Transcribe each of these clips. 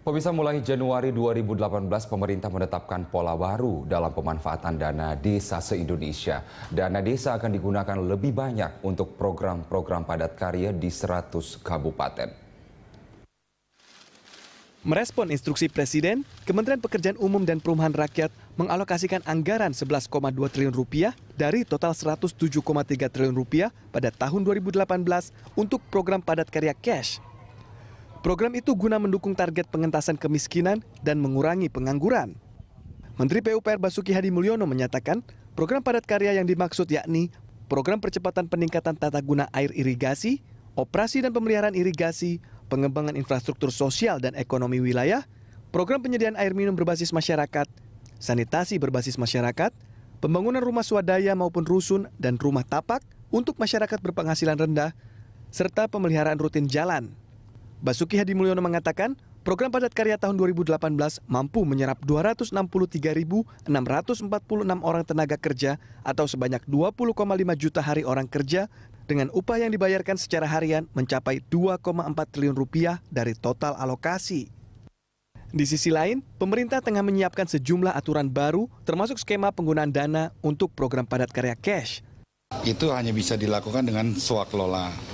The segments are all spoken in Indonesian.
Pemirsa mulai Januari 2018 pemerintah menetapkan pola baru dalam pemanfaatan dana desa se-Indonesia. Dana desa akan digunakan lebih banyak untuk program-program padat karya di 100 kabupaten. Merespon instruksi Presiden, Kementerian Pekerjaan Umum dan Perumahan Rakyat mengalokasikan anggaran 11,2 triliun rupiah dari total 107,3 triliun rupiah pada tahun 2018 untuk program padat karya cash Program itu guna mendukung target pengentasan kemiskinan dan mengurangi pengangguran. Menteri PUPR Basuki Hadi Mulyono menyatakan, program padat karya yang dimaksud yakni program percepatan peningkatan tata guna air irigasi, operasi dan pemeliharaan irigasi, pengembangan infrastruktur sosial dan ekonomi wilayah, program penyediaan air minum berbasis masyarakat, sanitasi berbasis masyarakat, pembangunan rumah swadaya maupun rusun dan rumah tapak untuk masyarakat berpenghasilan rendah, serta pemeliharaan rutin jalan basuki hadi mulyono mengatakan program padat karya tahun 2018 mampu menyerap 263.646 orang tenaga kerja atau sebanyak 20,5 juta hari orang kerja dengan upah yang dibayarkan secara harian mencapai 2,4 triliun rupiah dari total alokasi. Di sisi lain, pemerintah tengah menyiapkan sejumlah aturan baru termasuk skema penggunaan dana untuk program padat karya cash. Itu hanya bisa dilakukan dengan lola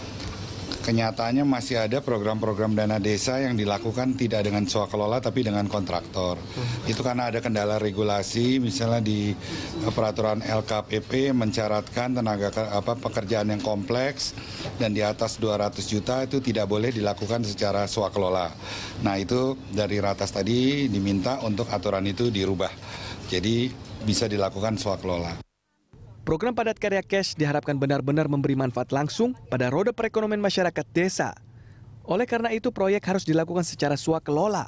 kenyataannya masih ada program-program dana desa yang dilakukan tidak dengan swakelola tapi dengan kontraktor. Hmm. Itu karena ada kendala regulasi, misalnya di eh, peraturan LKPP mencaratkan tenaga apa pekerjaan yang kompleks dan di atas 200 juta itu tidak boleh dilakukan secara swakelola. Nah itu dari ratas tadi diminta untuk aturan itu dirubah. Jadi bisa dilakukan swakelola. Program padat karya cash diharapkan benar-benar memberi manfaat langsung pada roda perekonomian masyarakat desa. Oleh karena itu proyek harus dilakukan secara swakelola.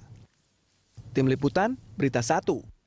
Tim Liputan, Berita Satu.